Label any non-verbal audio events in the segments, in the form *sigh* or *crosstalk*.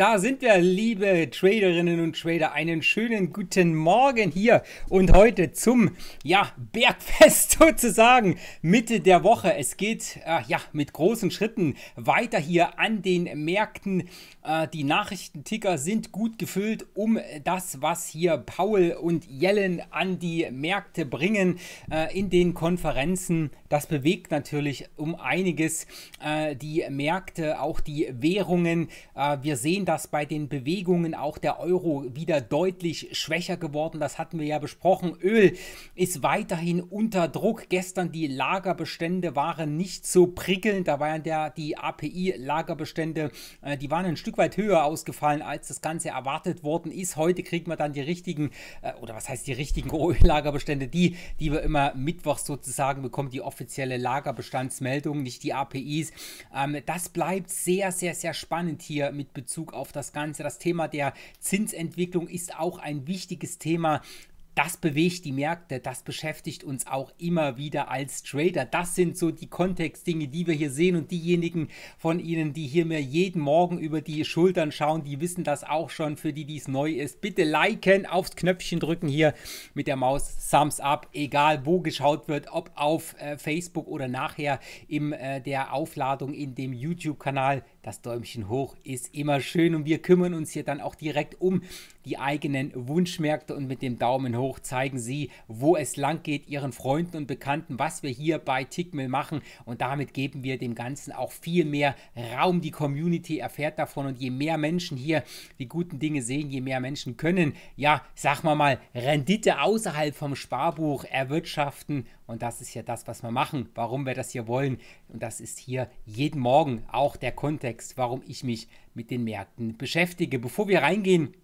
Da sind wir, liebe Traderinnen und Trader. Einen schönen guten Morgen hier und heute zum ja, Bergfest *laughs* sozusagen, Mitte der Woche. Es geht äh, ja mit großen Schritten weiter hier an den Märkten. Äh, die Nachrichtenticker sind gut gefüllt um das, was hier Paul und Jellen an die Märkte bringen äh, in den Konferenzen. Das bewegt natürlich um einiges äh, die Märkte, auch die Währungen. Äh, wir sehen, dass bei den Bewegungen auch der Euro wieder deutlich schwächer geworden. Das hatten wir ja besprochen. Öl ist weiterhin unter Druck. Gestern die Lagerbestände waren nicht so prickelnd. Da waren ja die API-Lagerbestände, äh, die waren ein Stück weit höher ausgefallen, als das Ganze erwartet worden ist. Heute kriegt man dann die richtigen, äh, oder was heißt die richtigen *laughs* Öllagerbestände? Die, die wir immer mittwochs sozusagen bekommen, die offizielle Lagerbestandsmeldung, nicht die APIs. Ähm, das bleibt sehr, sehr, sehr spannend hier mit Bezug auf auf das Ganze. Das Thema der Zinsentwicklung ist auch ein wichtiges Thema. Das bewegt die Märkte, das beschäftigt uns auch immer wieder als Trader. Das sind so die Kontextdinge, die wir hier sehen und diejenigen von Ihnen, die hier mir jeden Morgen über die Schultern schauen, die wissen das auch schon. Für die, die es neu ist, bitte liken, aufs Knöpfchen drücken hier mit der Maus, Thumbs up, egal wo geschaut wird, ob auf äh, Facebook oder nachher in äh, der Aufladung in dem YouTube-Kanal das Däumchen hoch ist immer schön und wir kümmern uns hier dann auch direkt um die eigenen Wunschmärkte und mit dem Daumen hoch zeigen Sie, wo es lang geht, Ihren Freunden und Bekannten, was wir hier bei Tickmill machen und damit geben wir dem Ganzen auch viel mehr Raum. Die Community erfährt davon und je mehr Menschen hier die guten Dinge sehen, je mehr Menschen können, ja, sag mal mal, Rendite außerhalb vom Sparbuch erwirtschaften und das ist ja das, was wir machen, warum wir das hier wollen. Und das ist hier jeden Morgen auch der Kontext, warum ich mich mit den Märkten beschäftige. Bevor wir reingehen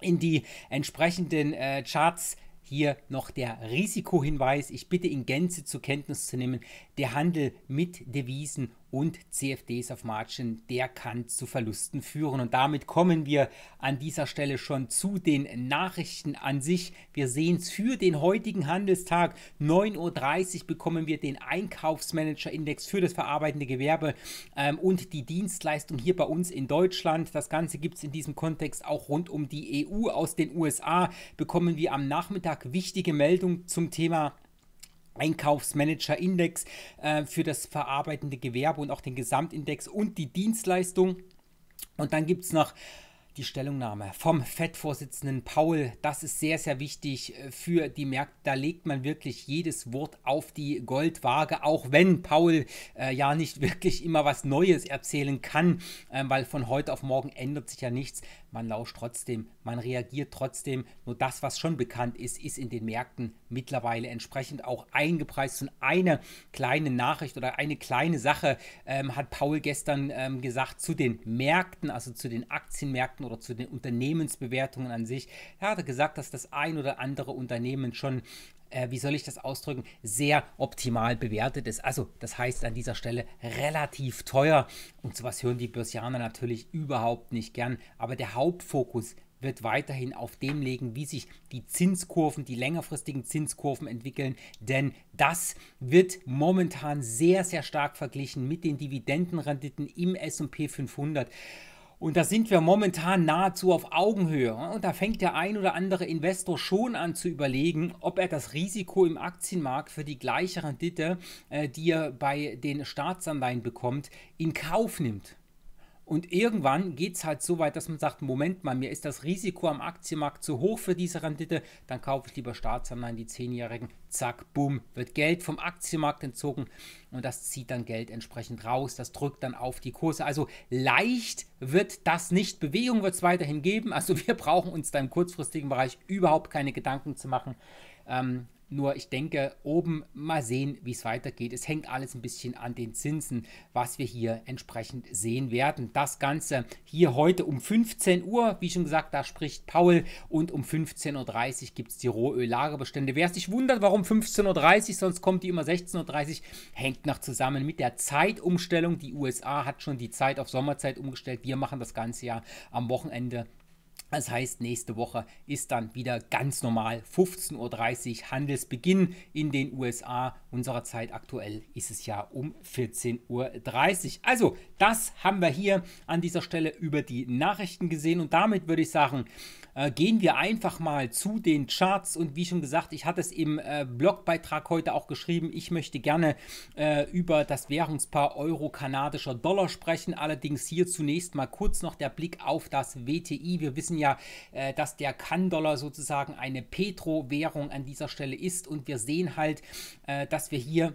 in die entsprechenden äh, Charts, hier noch der Risikohinweis. Ich bitte in Gänze zur Kenntnis zu nehmen, der Handel mit Devisen und CFDs auf Margin, der kann zu Verlusten führen. Und damit kommen wir an dieser Stelle schon zu den Nachrichten an sich. Wir sehen es für den heutigen Handelstag. 9.30 Uhr bekommen wir den Einkaufsmanager-Index für das verarbeitende Gewerbe ähm, und die Dienstleistung hier bei uns in Deutschland. Das Ganze gibt es in diesem Kontext auch rund um die EU. Aus den USA bekommen wir am Nachmittag wichtige Meldungen zum Thema Einkaufsmanager-Index äh, für das verarbeitende Gewerbe und auch den Gesamtindex und die Dienstleistung. Und dann gibt es noch die Stellungnahme vom FED-Vorsitzenden Paul. Das ist sehr, sehr wichtig äh, für die Märkte. Da legt man wirklich jedes Wort auf die Goldwaage, auch wenn Paul äh, ja nicht wirklich immer was Neues erzählen kann, äh, weil von heute auf morgen ändert sich ja nichts. Man lauscht trotzdem, man reagiert trotzdem. Nur das, was schon bekannt ist, ist in den Märkten mittlerweile entsprechend auch eingepreist. Und eine kleine Nachricht oder eine kleine Sache ähm, hat Paul gestern ähm, gesagt zu den Märkten, also zu den Aktienmärkten oder zu den Unternehmensbewertungen an sich. Er hat gesagt, dass das ein oder andere Unternehmen schon äh, wie soll ich das ausdrücken, sehr optimal bewertet ist. Also das heißt an dieser Stelle relativ teuer. Und sowas hören die Börsianer natürlich überhaupt nicht gern. Aber der Hauptfokus wird weiterhin auf dem legen, wie sich die Zinskurven, die längerfristigen Zinskurven entwickeln, denn das wird momentan sehr, sehr stark verglichen mit den Dividendenrenditen im SP 500. Und da sind wir momentan nahezu auf Augenhöhe. Und da fängt der ein oder andere Investor schon an zu überlegen, ob er das Risiko im Aktienmarkt für die gleiche Rendite, äh, die er bei den Staatsanleihen bekommt, in Kauf nimmt. Und irgendwann geht es halt so weit, dass man sagt, Moment mal, mir ist das Risiko am Aktienmarkt zu hoch für diese Rendite, dann kaufe ich lieber Staatsanleihen, die 10-Jährigen, zack, bumm, wird Geld vom Aktienmarkt entzogen und das zieht dann Geld entsprechend raus, das drückt dann auf die Kurse. Also leicht wird das nicht, Bewegung wird es weiterhin geben, also *laughs* wir brauchen uns da im kurzfristigen Bereich überhaupt keine Gedanken zu machen. Ähm, nur ich denke, oben mal sehen, wie es weitergeht. Es hängt alles ein bisschen an den Zinsen, was wir hier entsprechend sehen werden. Das Ganze hier heute um 15 Uhr, wie schon gesagt, da spricht Paul und um 15.30 Uhr gibt es die Rohöllagerbestände. Wer sich wundert, warum 15.30 Uhr, sonst kommt die immer 16.30 Uhr, hängt noch zusammen mit der Zeitumstellung. Die USA hat schon die Zeit auf Sommerzeit umgestellt. Wir machen das Ganze ja am Wochenende das heißt, nächste Woche ist dann wieder ganz normal 15.30 Uhr Handelsbeginn in den USA. Unserer Zeit aktuell ist es ja um 14.30 Uhr. Also, das haben wir hier an dieser Stelle über die Nachrichten gesehen. Und damit würde ich sagen, äh, gehen wir einfach mal zu den Charts. Und wie schon gesagt, ich hatte es im äh, Blogbeitrag heute auch geschrieben, ich möchte gerne äh, über das Währungspaar Euro-Kanadischer Dollar sprechen. Allerdings hier zunächst mal kurz noch der Blick auf das WTI. Wir wissen ja, ja, äh, dass der kann sozusagen eine Petro-Währung an dieser Stelle ist und wir sehen halt, äh, dass wir hier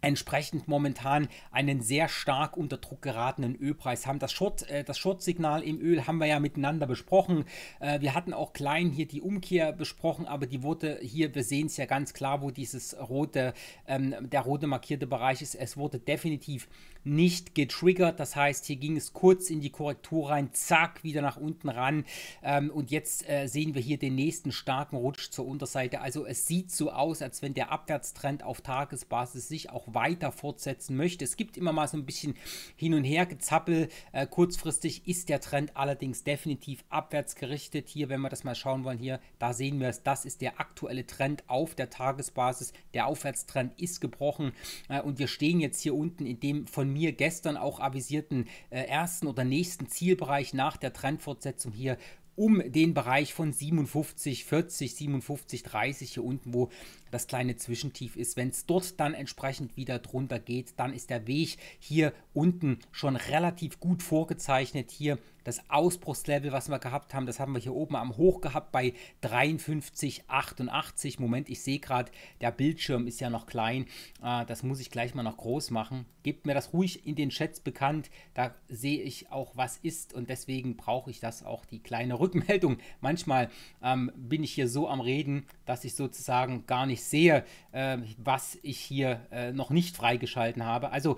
entsprechend momentan einen sehr stark unter Druck geratenen Ölpreis haben. Das Short, äh, das Short-Signal im Öl haben wir ja miteinander besprochen. Äh, wir hatten auch klein hier die Umkehr besprochen, aber die wurde hier, wir sehen es ja ganz klar, wo dieses rote, ähm, der rote markierte Bereich ist. Es wurde definitiv nicht getriggert. Das heißt, hier ging es kurz in die Korrektur rein, zack, wieder nach unten ran. Ähm, und jetzt äh, sehen wir hier den nächsten starken Rutsch zur Unterseite. Also es sieht so aus, als wenn der Abwärtstrend auf Tagesbasis sich auch weiter fortsetzen möchte. Es gibt immer mal so ein bisschen hin und her gezappel. Äh, kurzfristig ist der Trend allerdings definitiv abwärts gerichtet. Hier, wenn wir das mal schauen wollen, hier, da sehen wir es. Das ist der aktuelle Trend auf der Tagesbasis. Der Aufwärtstrend ist gebrochen äh, und wir stehen jetzt hier unten in dem von mir gestern auch avisierten äh, ersten oder nächsten Zielbereich nach der Trendfortsetzung hier um den Bereich von 57, 40, 57, 30 hier unten, wo das kleine Zwischentief ist. Wenn es dort dann entsprechend wieder drunter geht, dann ist der Weg hier unten schon relativ gut vorgezeichnet. Hier das Ausbruchslevel, was wir gehabt haben, das haben wir hier oben am Hoch gehabt bei 53,88. Moment, ich sehe gerade, der Bildschirm ist ja noch klein. Äh, das muss ich gleich mal noch groß machen. Gebt mir das ruhig in den Chats bekannt. Da sehe ich auch, was ist und deswegen brauche ich das auch, die kleine *laughs* Rückmeldung. Manchmal ähm, bin ich hier so am Reden, dass ich sozusagen gar nicht sehe, äh, was ich hier äh, noch nicht freigeschalten habe. Also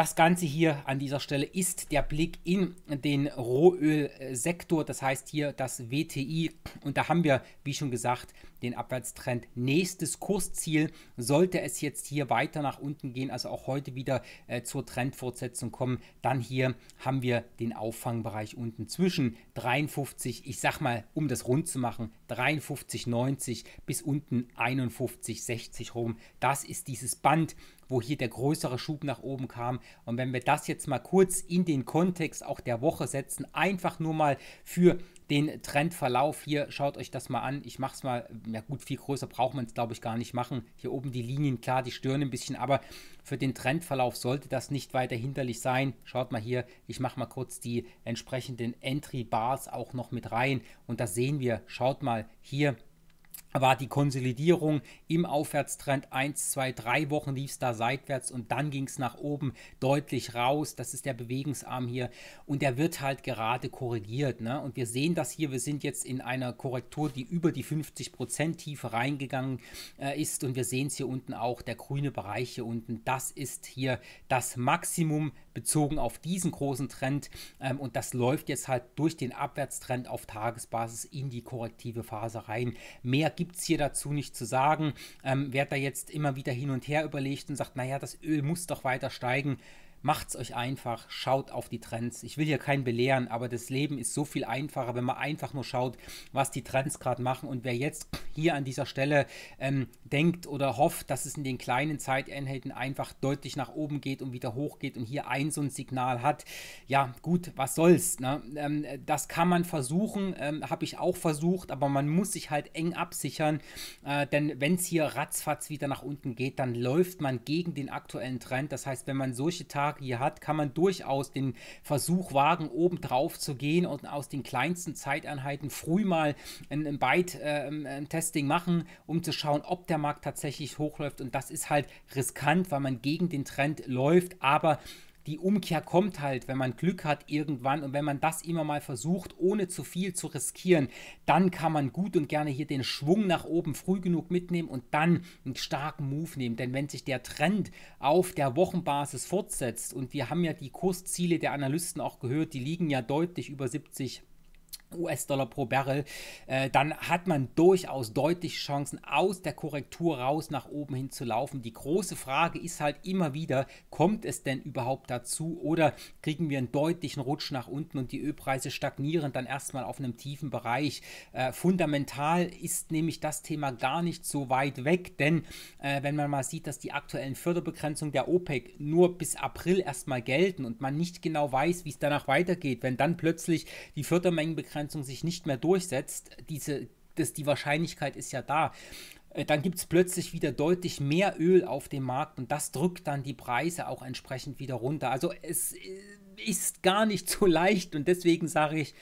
das Ganze hier an dieser Stelle ist der Blick in den Rohölsektor, das heißt hier das WTI. Und da haben wir, wie schon gesagt, den Abwärtstrend. Nächstes Kursziel sollte es jetzt hier weiter nach unten gehen, also auch heute wieder äh, zur Trendfortsetzung kommen. Dann hier haben wir den Auffangbereich unten zwischen 53, ich sag mal, um das rund zu machen, 53,90 bis unten 51,60 rum. Das ist dieses Band, wo hier der größere Schub nach oben kam. Und wenn wir das jetzt mal kurz in den Kontext auch der Woche setzen, einfach nur mal für den Trendverlauf hier, schaut euch das mal an. Ich mache es mal, ja gut, viel größer braucht man es, glaube ich, gar nicht machen. Hier oben die Linien, klar, die stören ein bisschen, aber für den Trendverlauf sollte das nicht weiter hinderlich sein. Schaut mal hier, ich mache mal kurz die entsprechenden Entry-Bars auch noch mit rein und da sehen wir, schaut mal hier, war die Konsolidierung im Aufwärtstrend 1, 2, 3 Wochen lief es da seitwärts und dann ging es nach oben deutlich raus. Das ist der Bewegungsarm hier und der wird halt gerade korrigiert. Ne? Und wir sehen das hier, wir sind jetzt in einer Korrektur, die über die 50% Tiefe reingegangen äh, ist und wir sehen es hier unten auch, der grüne Bereich hier unten, das ist hier das Maximum bezogen auf diesen großen Trend. Ähm, und das läuft jetzt halt durch den Abwärtstrend auf Tagesbasis in die korrektive Phase rein. Mehr gibt es hier dazu nicht zu sagen. Ähm, wer da jetzt immer wieder hin und her überlegt und sagt, naja, das Öl muss doch weiter steigen, Macht's euch einfach, schaut auf die Trends. Ich will hier keinen belehren, aber das Leben ist so viel einfacher, wenn man einfach nur schaut, was die Trends gerade machen. Und wer jetzt hier an dieser Stelle ähm, denkt oder hofft, dass es in den kleinen Zeiteinheiten einfach deutlich nach oben geht und wieder hoch geht und hier ein so ein Signal hat, ja gut, was soll's. Ne? Ähm, das kann man versuchen, ähm, habe ich auch versucht, aber man muss sich halt eng absichern, äh, denn wenn es hier ratzfatz wieder nach unten geht, dann läuft man gegen den aktuellen Trend. Das heißt, wenn man solche Tage Serie hat, kann man durchaus den Versuch wagen, oben drauf zu gehen und aus den kleinsten Zeiteinheiten früh mal ein, ein Byte-Testing äh, machen, um zu schauen, ob der Markt tatsächlich hochläuft. Und das ist halt riskant, weil man gegen den Trend läuft, aber die Umkehr kommt halt, wenn man Glück hat irgendwann und wenn man das immer mal versucht, ohne zu viel zu riskieren, dann kann man gut und gerne hier den Schwung nach oben früh genug mitnehmen und dann einen starken Move nehmen. Denn wenn sich der Trend auf der Wochenbasis fortsetzt und wir haben ja die Kursziele der Analysten auch gehört, die liegen ja deutlich über 70 Prozent. US-Dollar pro Barrel, äh, dann hat man durchaus deutliche Chancen, aus der Korrektur raus nach oben hin zu laufen. Die große Frage ist halt immer wieder, kommt es denn überhaupt dazu oder kriegen wir einen deutlichen Rutsch nach unten und die Ölpreise stagnieren dann erstmal auf einem tiefen Bereich? Äh, fundamental ist nämlich das Thema gar nicht so weit weg, denn äh, wenn man mal sieht, dass die aktuellen Förderbegrenzungen der OPEC nur bis April erstmal gelten und man nicht genau weiß, wie es danach weitergeht, wenn dann plötzlich die Fördermengenbegrenzung Fortpflanzung sich nicht mehr durchsetzt, diese, das, die Wahrscheinlichkeit ist ja da äh, dann gibt es plötzlich wieder deutlich mehr Öl auf dem Markt und das drückt dann die Preise auch entsprechend wieder runter. Also es äh, ist gar nicht so *laughs* leicht und deswegen sage ich,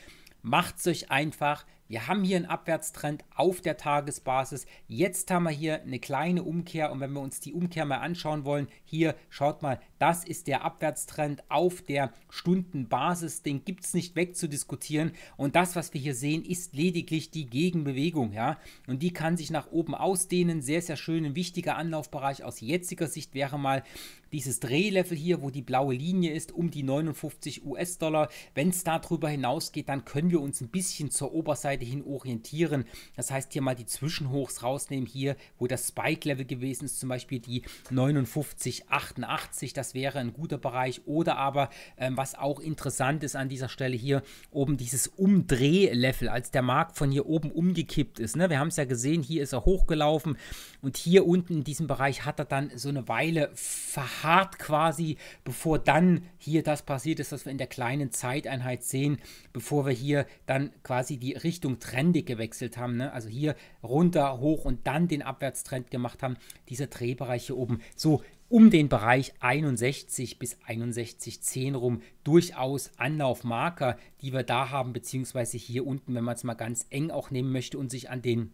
macht es euch einfach. Wir haben hier einen Abwärtstrend auf der Tagesbasis. Jetzt haben wir hier eine kleine Umkehr und wenn wir uns die Umkehr mal anschauen wollen, hier schaut mal das ist der Abwärtstrend auf der Stundenbasis. Den gibt es nicht wegzudiskutieren. Und das, was wir hier sehen, ist lediglich die Gegenbewegung. Ja? Und die kann sich nach oben ausdehnen. Sehr, sehr schön. Ein wichtiger Anlaufbereich aus jetziger Sicht wäre mal dieses Drehlevel hier, wo die blaue Linie ist, um die 59 US-Dollar. Wenn es darüber hinausgeht, dann können wir uns ein bisschen zur Oberseite hin orientieren. Das heißt, hier mal die Zwischenhochs rausnehmen, hier, wo das Spike-Level gewesen ist, zum Beispiel die 59,88. Das das wäre ein guter Bereich. Oder aber, ähm, was auch interessant ist an dieser Stelle hier, oben dieses Umdrehlevel, als der Markt von hier oben umgekippt ist. Ne? Wir haben es ja gesehen, hier ist er hochgelaufen und hier unten in diesem Bereich hat er dann so eine Weile verharrt quasi, bevor dann hier das passiert ist, was wir in der kleinen Zeiteinheit sehen, bevor wir hier dann quasi die Richtung trendig gewechselt haben. Ne? Also hier runter, hoch und dann den Abwärtstrend gemacht haben. Dieser Drehbereich hier oben. So, um den Bereich 61 bis 61,10 rum durchaus Anlaufmarker, die wir da haben, beziehungsweise hier unten, wenn man es mal ganz eng auch nehmen möchte und sich an den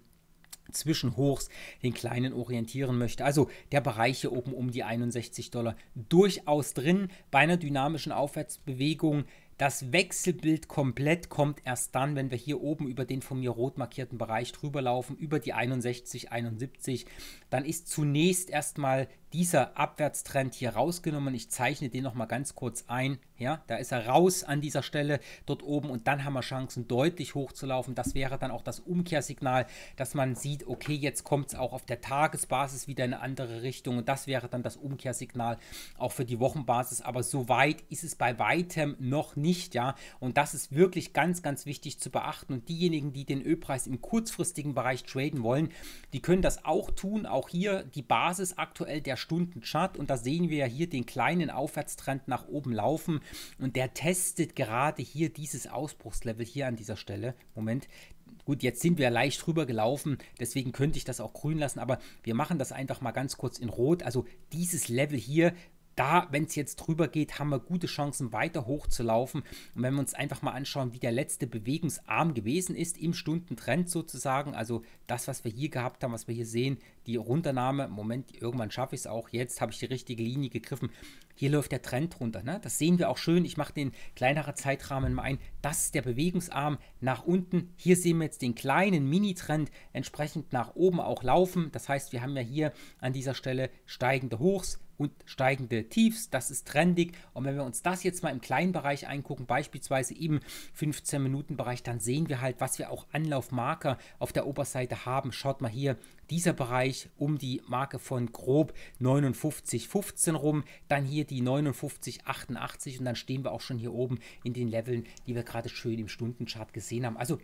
Zwischenhochs, den kleinen orientieren möchte. Also der Bereich hier oben um die 61 Dollar durchaus drin bei einer dynamischen Aufwärtsbewegung. Das Wechselbild komplett kommt erst dann, wenn wir hier oben über den von mir rot markierten Bereich drüber laufen, über die 61, 71. Dann ist zunächst erstmal dieser Abwärtstrend hier rausgenommen. Ich zeichne den nochmal ganz kurz ein. Ja, da ist er raus an dieser Stelle dort oben und dann haben wir Chancen deutlich hochzulaufen. Das wäre dann auch das Umkehrsignal, dass man sieht, okay, jetzt kommt es auch auf der Tagesbasis wieder in eine andere Richtung und das wäre dann das Umkehrsignal auch für die Wochenbasis. Aber so weit ist es bei weitem noch nicht, ja. Und das ist wirklich ganz, ganz wichtig zu beachten. Und diejenigen, die den Ölpreis im kurzfristigen Bereich traden wollen, die können das auch tun. Auch hier die Basis aktuell der Stunden Chart und da sehen wir ja hier den kleinen Aufwärtstrend nach oben laufen und der testet gerade hier dieses Ausbruchslevel hier an dieser Stelle. Moment, Gut, jetzt sind wir leicht rüber gelaufen, deswegen könnte ich das auch grün lassen, aber wir machen das einfach mal ganz kurz in Rot. Also dieses Level hier da, wenn es jetzt drüber geht, haben wir gute Chancen, weiter hochzulaufen. Und wenn wir uns einfach mal anschauen, wie der letzte Bewegungsarm gewesen ist, im Stundentrend sozusagen, also das, was wir hier gehabt haben, was wir hier sehen, die Runternahme, Moment, irgendwann schaffe ich es auch, jetzt habe ich die richtige Linie gegriffen. Hier läuft der Trend runter, ne? das sehen wir auch schön. Ich mache den kleineren Zeitrahmen mal ein. Das ist der Bewegungsarm nach unten. Hier sehen wir jetzt den kleinen Mini-Trend entsprechend nach oben auch laufen. Das heißt, wir haben ja hier an dieser Stelle steigende Hochs, und steigende Tiefs. Das ist trendig. Und wenn wir uns das jetzt mal im kleinen Bereich angucken, beispielsweise im 15 Minuten Bereich, dann sehen wir halt, was wir auch Anlaufmarker auf der Oberseite haben. Schaut mal hier, dieser Bereich um die Marke von grob 59,15 rum, dann hier die 59,88 und dann stehen wir auch schon hier oben in den Leveln, die wir gerade schön im Stundenchart gesehen haben. Also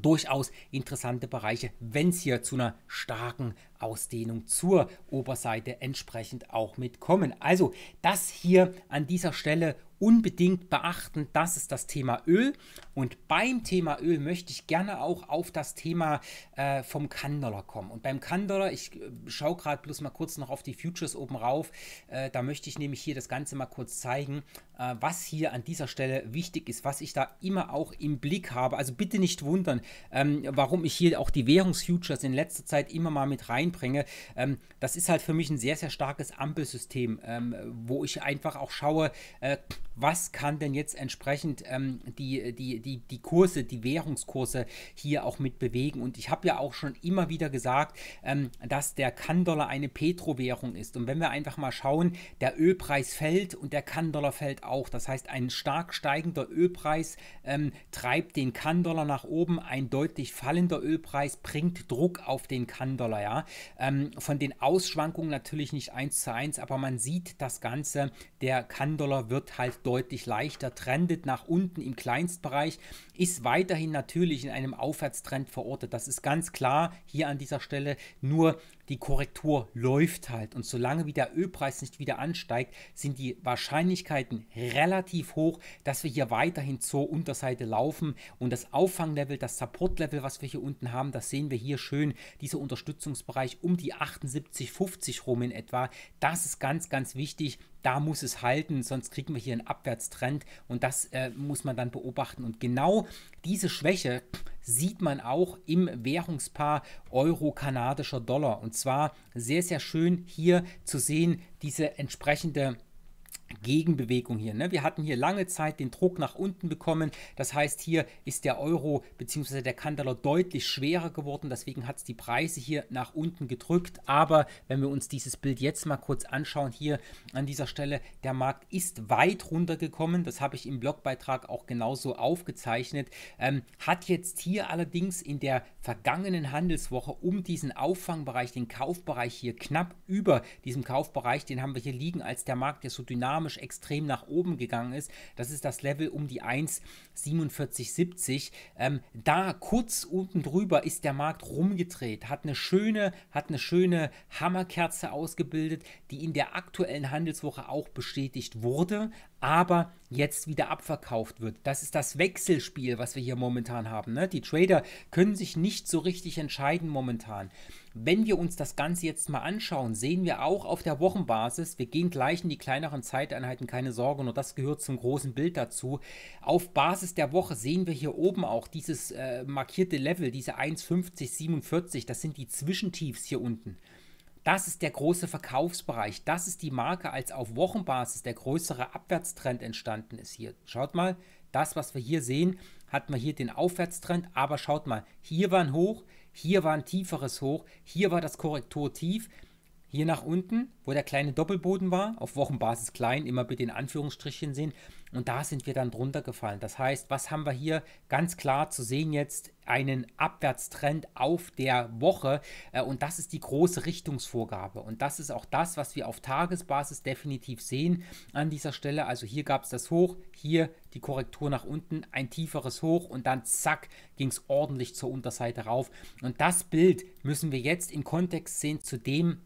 durchaus interessante Bereiche, wenn es hier zu einer starken Ausdehnung zur Oberseite entsprechend auch mitkommen. Also das hier an dieser Stelle unbedingt beachten, das ist das Thema Öl. Und beim Thema Öl möchte ich gerne auch auf das Thema äh, vom kann kommen. Und beim kann ich äh, schaue gerade bloß mal kurz noch auf die Futures oben rauf, äh, da möchte ich nämlich hier das Ganze mal kurz zeigen, äh, was hier an dieser Stelle wichtig ist, was ich da immer auch im Blick habe. Also bitte nicht wundern, ähm, warum ich hier auch die Währungsfutures in letzter Zeit immer mal mit rein reinbringe. Ähm, das ist halt für mich ein sehr, sehr starkes Ampelsystem, ähm, wo ich einfach auch schaue, äh, was kann denn jetzt entsprechend ähm, die, die, die, die Kurse, die Währungskurse hier auch mit bewegen. Und ich habe ja auch schon immer wieder gesagt, ähm, dass der kann eine Petrowährung ist. Und wenn wir einfach mal schauen, der Ölpreis fällt und der kann fällt auch. Das heißt, ein stark steigender Ölpreis ähm, treibt den kann nach oben. Ein deutlich fallender Ölpreis bringt Druck auf den Kann-Dollar. Ja? Ähm, von den Ausschwankungen natürlich nicht eins zu eins, aber man sieht das Ganze, der kann wird halt deutlich deutlich leichter, trendet nach unten im Kleinstbereich, ist weiterhin natürlich in einem Aufwärtstrend verortet. Das ist ganz klar hier an dieser Stelle. Nur die Korrektur läuft halt. Und solange wie der Ölpreis nicht wieder ansteigt, sind die Wahrscheinlichkeiten relativ hoch, dass wir hier weiterhin zur Unterseite laufen. Und das Auffanglevel, das Supportlevel, was wir hier unten haben, das sehen wir hier schön. Dieser Unterstützungsbereich um die 78,50 rum in etwa. Das ist ganz, ganz wichtig da muss es halten, sonst kriegen wir hier einen Abwärtstrend und das äh, muss man dann beobachten. Und genau diese Schwäche sieht man auch im Währungspaar Euro-Kanadischer Dollar. Und zwar sehr, sehr schön hier zu sehen, diese entsprechende Gegenbewegung hier. Ne? Wir hatten hier lange Zeit den Druck nach unten bekommen. Das heißt, hier ist der Euro bzw. der Kandalor deutlich schwerer geworden. Deswegen hat es die Preise hier nach unten gedrückt. Aber wenn wir uns dieses Bild jetzt mal kurz anschauen, hier an dieser Stelle, der Markt ist weit runtergekommen. Das habe ich im Blogbeitrag auch genauso aufgezeichnet. Ähm, hat jetzt hier allerdings in der vergangenen Handelswoche um diesen Auffangbereich, den Kaufbereich hier knapp über diesem Kaufbereich, den haben wir hier liegen, als der Markt ja so dynamisch dynamisch extrem nach oben gegangen ist. Das ist das Level um die 1, 47,70. Ähm, da kurz unten drüber ist der Markt rumgedreht, hat eine schöne, hat eine schöne Hammerkerze ausgebildet, die in der aktuellen Handelswoche auch bestätigt wurde, aber jetzt wieder abverkauft wird. Das ist das Wechselspiel, was wir hier momentan haben. Ne? Die Trader können sich nicht so richtig entscheiden momentan. Wenn wir uns das Ganze jetzt mal anschauen, sehen wir auch auf der Wochenbasis, wir gehen gleich in die kleineren Zeiteinheiten, keine Sorge, nur das gehört zum großen Bild dazu, auf Basis Basis der Woche sehen wir hier oben auch dieses äh, markierte Level, diese 1,5047, das sind die Zwischentiefs hier unten. Das ist der große Verkaufsbereich. Das ist die Marke, als auf Wochenbasis der größere Abwärtstrend entstanden ist hier. Schaut mal, das, was wir hier sehen, hat man hier den Aufwärtstrend, aber schaut mal, hier war ein Hoch, hier war ein tieferes Hoch, hier war das Korrekturtief. tief hier nach unten, wo der kleine Doppelboden war, auf Wochenbasis klein, immer bitte in Anführungsstrichen sehen. Und da sind wir dann drunter gefallen. Das heißt, was haben wir hier ganz klar zu sehen jetzt? Einen Abwärtstrend auf der Woche. Äh, und das ist die große Richtungsvorgabe. Und das ist auch das, was wir auf Tagesbasis definitiv sehen an dieser Stelle. Also hier gab es das Hoch, hier die Korrektur nach unten, ein tieferes Hoch und dann zack, ging es ordentlich zur Unterseite rauf. Und das Bild müssen wir jetzt im Kontext sehen zu dem,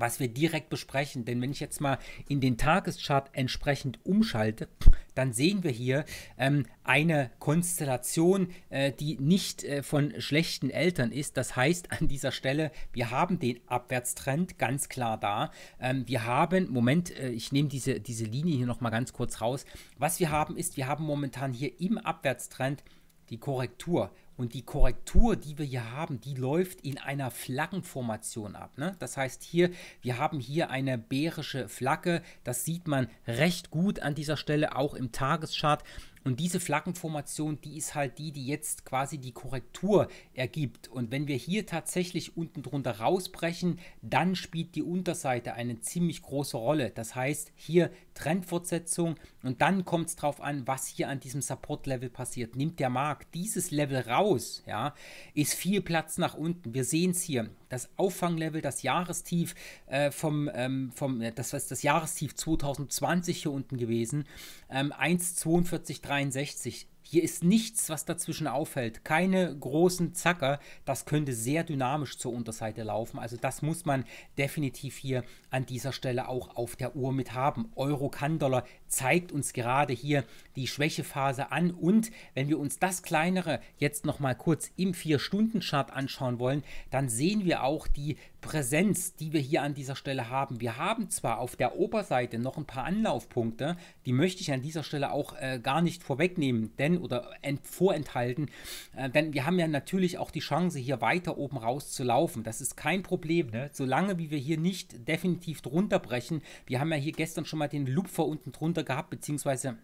was wir direkt besprechen. Denn wenn ich jetzt mal in den Tageschart entsprechend umschalte, dann sehen wir hier ähm, eine Konstellation, äh, die nicht äh, von schlechten Eltern ist. Das heißt an dieser Stelle, wir haben den Abwärtstrend ganz klar da. Ähm, wir haben, Moment, äh, ich nehme diese, diese Linie hier nochmal ganz kurz raus. Was wir haben ist, wir haben momentan hier im Abwärtstrend die Korrektur. Und die Korrektur, die wir hier haben, die läuft in einer Flaggenformation ab. Ne? Das heißt hier, wir haben hier eine bärische Flagge. Das sieht man recht gut an dieser Stelle, auch im Tageschart. Und diese Flaggenformation, die ist halt die, die jetzt quasi die Korrektur ergibt. Und wenn wir hier tatsächlich unten drunter rausbrechen, dann spielt die Unterseite eine ziemlich große Rolle. Das heißt, hier Trendfortsetzung und dann kommt es darauf an, was hier an diesem Support-Level passiert. Nimmt der Markt dieses Level raus, ja, ist viel Platz nach unten. Wir sehen es hier das Auffanglevel, das Jahrestief äh, vom, ähm, vom das ist das Jahrestief 2020 hier unten gewesen, ähm, 1,4263. Hier ist nichts, was dazwischen auffällt. Keine großen Zacker. Das könnte sehr dynamisch zur Unterseite laufen. Also das muss man definitiv hier an dieser Stelle auch auf der Uhr mit haben. Euro kann Dollar zeigt uns gerade hier die Schwächephase an. Und wenn wir uns das kleinere jetzt nochmal kurz im 4-Stunden-Chart anschauen wollen, dann sehen wir auch die Präsenz, die wir hier an dieser Stelle haben. Wir haben zwar auf der Oberseite noch ein paar Anlaufpunkte, die möchte ich an dieser Stelle auch äh, gar nicht vorwegnehmen, denn oder vorenthalten, äh, denn wir haben ja natürlich auch die Chance, hier weiter oben raus zu laufen. Das ist kein Problem, ne? solange wie wir hier nicht definitiv drunter brechen. Wir haben ja hier gestern schon mal den Lupfer unten drunter gehabt, beziehungsweise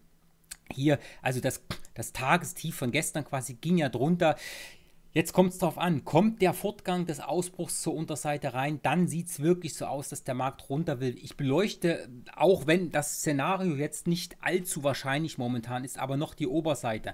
hier, also das, das Tagestief von gestern quasi ging ja drunter. Jetzt kommt es darauf an, kommt der Fortgang des Ausbruchs zur Unterseite rein, dann sieht es wirklich so aus, dass der Markt runter will. Ich beleuchte, auch wenn das Szenario jetzt nicht allzu wahrscheinlich momentan ist, aber noch die Oberseite.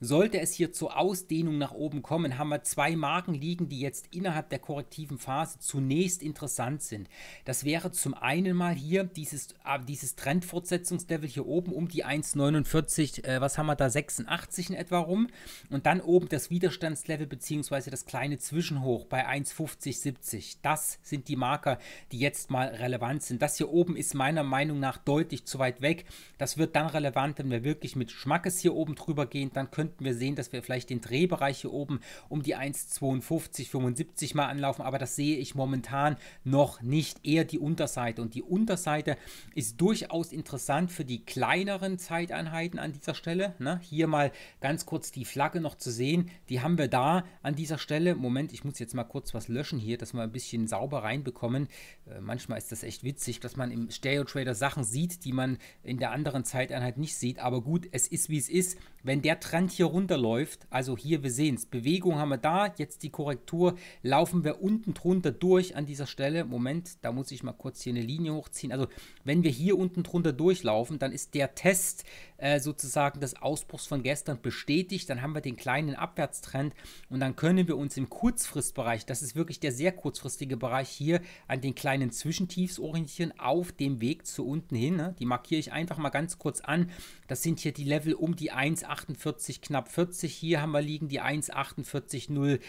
Sollte es hier zur Ausdehnung nach oben kommen, haben wir zwei Marken liegen, die jetzt innerhalb der korrektiven Phase zunächst interessant sind. Das wäre zum einen mal hier dieses, ah, dieses Trendfortsetzungslevel hier oben um die 1,49, äh, was haben wir da, 86 in etwa rum. Und dann oben das Widerstandslevel bzw. das kleine Zwischenhoch bei 1,5070. Das sind die Marker, die jetzt mal relevant sind. Das hier oben ist meiner Meinung nach deutlich zu weit weg. Das wird dann relevant, wenn wir wirklich mit Schmackes hier oben drüber gehen. Dann können könnten wir sehen, dass wir vielleicht den Drehbereich hier oben um die 1,52, 75 mal anlaufen, aber das sehe ich momentan noch nicht, eher die Unterseite. Und die Unterseite ist durchaus interessant für die kleineren Zeiteinheiten an dieser Stelle. Ne? Hier mal ganz kurz die Flagge noch zu sehen, die haben wir da an dieser Stelle. Moment, ich muss jetzt mal kurz was löschen hier, dass wir ein bisschen sauber reinbekommen. Äh, manchmal ist das echt witzig, dass man im Stereo Trader Sachen sieht, die man in der anderen Zeiteinheit nicht sieht. Aber gut, es ist wie es ist. Wenn der Trend hier hier runterläuft, also hier, wir sehen es, Bewegung haben wir da, jetzt die Korrektur, laufen wir unten drunter durch an dieser Stelle. Moment, da muss ich mal kurz hier eine Linie hochziehen. Also wenn wir hier unten drunter durchlaufen, dann ist der Test, äh, sozusagen des Ausbruchs von gestern bestätigt, dann haben wir den kleinen Abwärtstrend und dann können wir uns im Kurzfristbereich, das ist wirklich der sehr kurzfristige Bereich hier, an den kleinen Zwischentiefs orientieren auf dem Weg zu unten hin. Ne? Die markiere ich einfach mal ganz kurz an. Das sind hier die Level um die 1,48 knapp 40. Hier haben wir liegen die 1,4808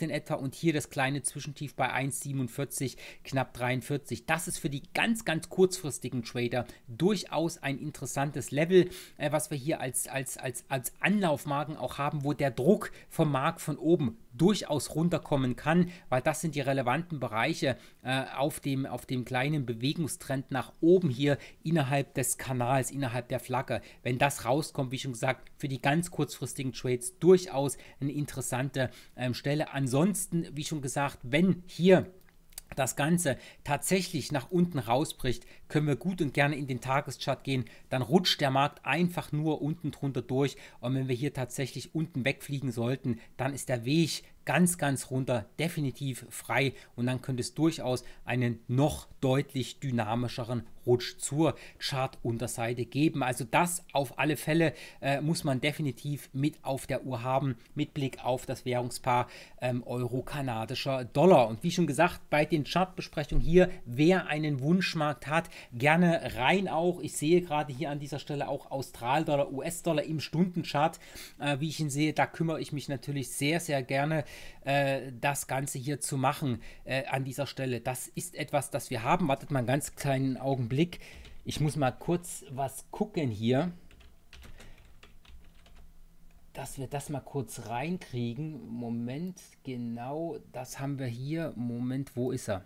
in etwa und hier das kleine Zwischentief bei 1,47 knapp 43. Das ist für die ganz, ganz kurzfristigen Trader durchaus ein interessantes Level äh, was wir hier als, als, als, als Anlaufmarken auch haben, wo der Druck vom Markt von oben durchaus runterkommen kann, weil das sind die relevanten Bereiche äh, auf, dem, auf dem kleinen Bewegungstrend nach oben hier innerhalb des Kanals, innerhalb der Flagge. Wenn das rauskommt, wie schon gesagt, für die ganz kurzfristigen Trades durchaus eine interessante ähm, Stelle. Ansonsten, wie schon gesagt, wenn hier das Ganze tatsächlich nach unten rausbricht, können wir gut und gerne in den Tageschart gehen. Dann rutscht der Markt einfach nur unten drunter durch. Und wenn wir hier tatsächlich unten wegfliegen sollten, dann ist der Weg ganz, ganz runter definitiv frei. Und dann könnte es durchaus einen noch deutlich dynamischeren Rutsch zur Chartunterseite geben. Also das auf alle Fälle äh, muss man definitiv mit auf der Uhr haben, mit Blick auf das Währungspaar ähm, Euro-Kanadischer Dollar. Und wie schon gesagt, bei den Chartbesprechungen hier, wer einen Wunschmarkt hat, gerne rein auch. Ich sehe gerade hier an dieser Stelle auch Austral-Dollar, US-Dollar im Stundenchart, äh, wie ich ihn sehe. Da kümmere ich mich natürlich sehr, sehr gerne, äh, das Ganze hier zu machen äh, an dieser Stelle. Das ist etwas, das wir haben. Wartet mal einen ganz kleinen Augenblick. Blick. Ich muss mal kurz was gucken hier, dass wir das mal kurz reinkriegen. Moment, genau, das haben wir hier. Moment, wo ist er?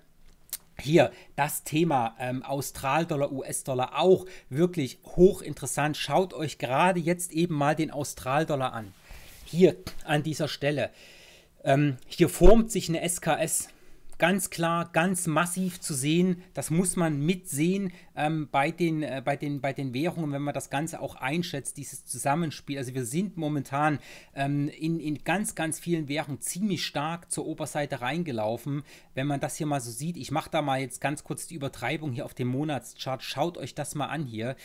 Hier das Thema ähm, Australdollar, US-Dollar auch wirklich hochinteressant. Schaut euch gerade jetzt eben mal den Australdollar an. Hier an dieser Stelle. Ähm, hier formt sich eine SKS ganz klar, ganz massiv zu sehen. Das muss man mitsehen ähm, bei, den, äh, bei, den, bei den Währungen, wenn man das Ganze auch einschätzt, dieses Zusammenspiel. Also wir sind momentan ähm, in, in ganz, ganz vielen Währungen ziemlich stark zur Oberseite reingelaufen. Wenn man das hier mal so sieht, ich mache da mal jetzt ganz kurz die Übertreibung hier auf dem Monatschart. Schaut euch das mal an hier.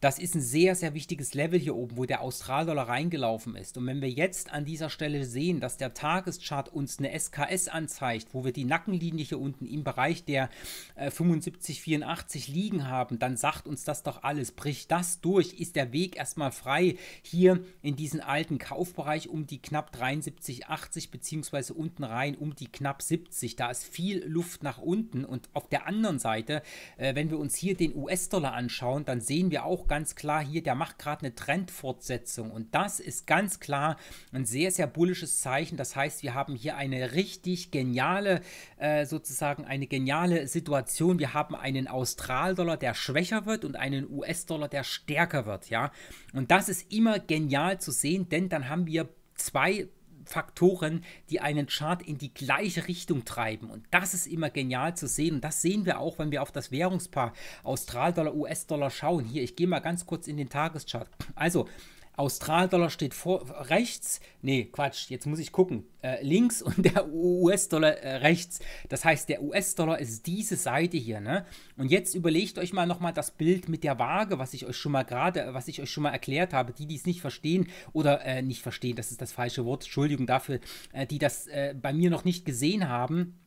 Das ist ein sehr, sehr wichtiges Level hier oben, wo der Australdollar reingelaufen ist. Und wenn wir jetzt an dieser Stelle sehen, dass der Tageschart uns eine SKS anzeigt, wo wir die Nackenlinie hier unten im Bereich der äh, 75,84 liegen haben, dann sagt uns das doch alles. Bricht das durch, ist der Weg erstmal frei hier in diesen alten Kaufbereich um die knapp 73,80 beziehungsweise unten rein um die knapp 70. Da ist viel Luft nach unten. Und auf der anderen Seite, äh, wenn wir uns hier den US-Dollar anschauen, dann sehen wir auch ganz ganz klar hier, der macht gerade eine Trendfortsetzung und das ist ganz klar ein sehr, sehr bullisches Zeichen. Das heißt, wir haben hier eine richtig geniale, äh, sozusagen eine geniale Situation. Wir haben einen Austral-Dollar, der schwächer wird und einen US-Dollar, der stärker wird, ja. Und das ist immer genial zu sehen, denn dann haben wir zwei Faktoren, die einen Chart in die gleiche Richtung treiben. Und das ist immer genial zu sehen. Und das sehen wir auch, wenn wir auf das Währungspaar Austral-Dollar, US-Dollar schauen. Hier, ich gehe mal ganz kurz in den Tageschart. Also, Australdollar steht vor, rechts. Nee, Quatsch, jetzt muss ich gucken. Äh, links und der US-Dollar äh, rechts. Das heißt, der US-Dollar ist diese Seite hier. Ne? Und jetzt überlegt euch mal nochmal das Bild mit der Waage, was ich euch schon mal gerade, was ich euch schon mal erklärt habe. Die, die es nicht verstehen oder äh, nicht verstehen, das ist das falsche Wort. Entschuldigung dafür, äh, die das äh, bei mir noch nicht gesehen haben